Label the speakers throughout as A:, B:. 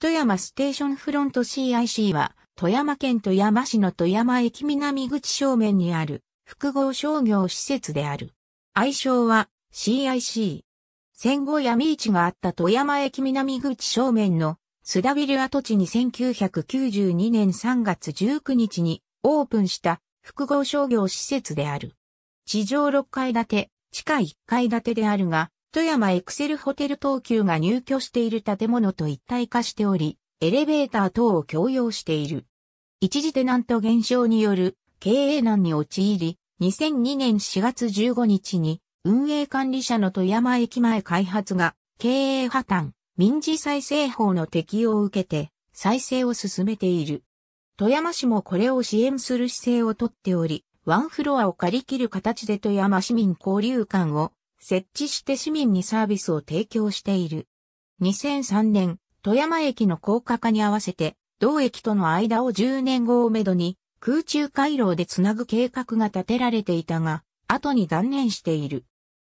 A: 富山ステーションフロント CIC は、富山県富山市の富山駅南口正面にある複合商業施設である。愛称は CIC。戦後闇市があった富山駅南口正面のスダビル跡地に1992年3月19日にオープンした複合商業施設である。地上6階建て、地下1階建てであるが、富山エクセルホテル東急が入居している建物と一体化しており、エレベーター等を共用している。一時テナント減少による経営難に陥り、2002年4月15日に運営管理者の富山駅前開発が経営破綻、民事再生法の適用を受けて再生を進めている。富山市もこれを支援する姿勢をとっており、ワンフロアを借り切る形で富山市民交流館を設置して市民にサービスを提供している。2003年、富山駅の高架化に合わせて、同駅との間を10年後をめどに空中回廊でつなぐ計画が立てられていたが、後に断念している。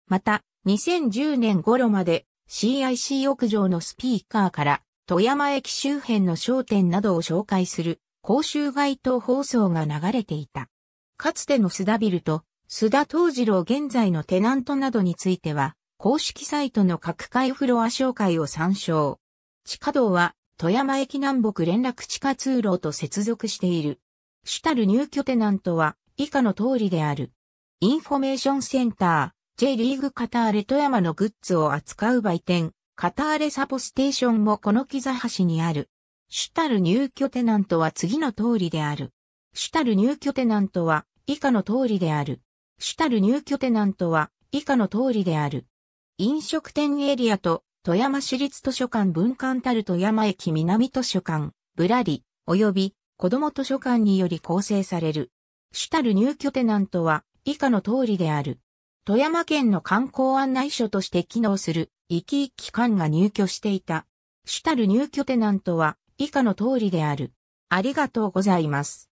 A: また、2010年頃まで CIC 屋上のスピーカーから富山駅周辺の商店などを紹介する公衆街頭放送が流れていた。かつてのスダビルと須田東次郎現在のテナントなどについては、公式サイトの各界フロア紹介を参照。地下道は、富山駅南北連絡地下通路と接続している。主たる入居テナントは、以下の通りである。インフォメーションセンター、J リーグカターレ富山のグッズを扱う売店、カターレサポステーションもこの木座橋にある。主たる入居テナントは次の通りである。主たる入居テナントは以下の通りである。主たる入居テナントは以下の通りである。飲食店エリアと富山市立図書館分館たる富山駅南図書館、ぶらり、及び子供図書館により構成される。主たる入居テナントは以下の通りである。富山県の観光案内所として機能する、生き生き館が入居していた。主たる入居テナントは以下の通りである。ありがとうございます。